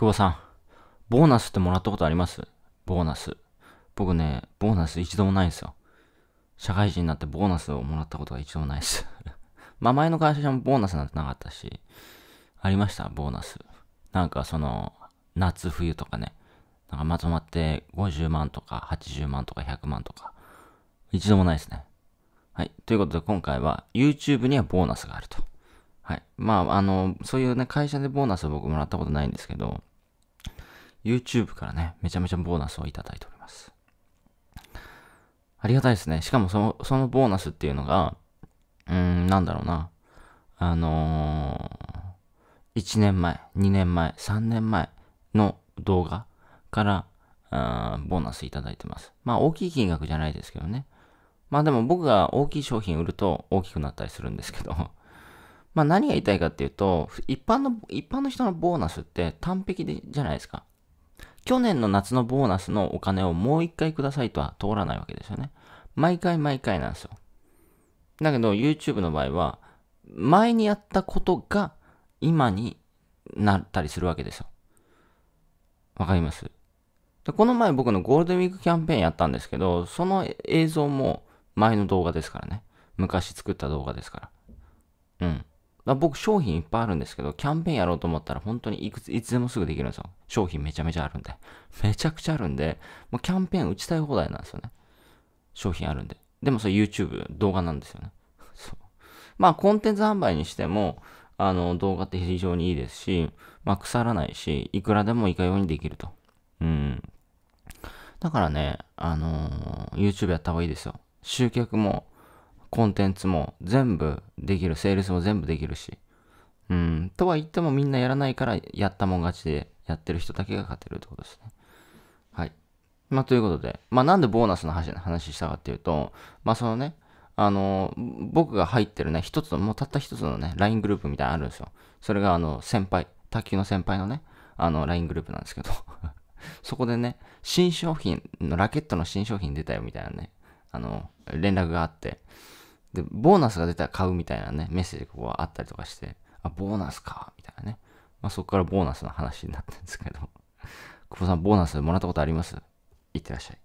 久保さん、ボーナスってもらったことありますボーナス。僕ね、ボーナス一度もないんですよ。社会人になってボーナスをもらったことが一度もないです まあ前の会社もボーナスなんてなかったし、ありました、ボーナス。なんかその、夏冬とかね、なんかまとまって50万とか80万とか100万とか、一度もないですね。はい。ということで今回は YouTube にはボーナスがあると。はい。まあ、あの、そういうね、会社でボーナスを僕もらったことないんですけど、YouTube からね、めちゃめちゃボーナスをいただいております。ありがたいですね。しかもその、そのボーナスっていうのが、うーん、なんだろうな。あのー、1年前、2年前、3年前の動画から、ーボーナスいただいてます。まあ、大きい金額じゃないですけどね。まあでも僕が大きい商品売ると大きくなったりするんですけどまあ何が言いたいかっていうと、一般の、一般の人のボーナスって単璧でじゃないですか。去年の夏のボーナスのお金をもう一回くださいとは通らないわけですよね。毎回毎回なんですよ。だけど YouTube の場合は、前にやったことが今になったりするわけですよ。わかりますでこの前僕のゴールデンウィークキャンペーンやったんですけど、その映像も前の動画ですからね。昔作った動画ですから。うん。僕商品いっぱいあるんですけど、キャンペーンやろうと思ったら本当にいくつ、いつでもすぐできるんですよ。商品めちゃめちゃあるんで。めちゃくちゃあるんで、もうキャンペーン打ちたい放題なんですよね。商品あるんで。でもそれ YouTube 動画なんですよね。そう。まあコンテンツ販売にしても、あの動画って非常にいいですし、まあ腐らないし、いくらでもいかようにできると。うん。だからね、あのー、YouTube やった方がいいですよ。集客もコンテンツも全部できる、セールスも全部できるし。うん、とは言ってもみんなやらないからやったもん勝ちでやってる人だけが勝てるってことですね。はい。まあ、ということで、まあ、なんでボーナスの話したかっていうと、まあ、そのね、あの、僕が入ってるね、一つの、もうたった一つのね、LINE グループみたいなのあるんですよ。それが、あの、先輩、卓球の先輩のね、あの、LINE グループなんですけど そこでね、新商品の、ラケットの新商品出たよみたいなね、あの、連絡があって、で、ボーナスが出たら買うみたいなね、メッセージがこはあったりとかして、あ、ボーナスか、みたいなね。まあ、そこからボーナスの話になったんですけど、久保さん、ボーナスもらったことありますいってらっしゃい。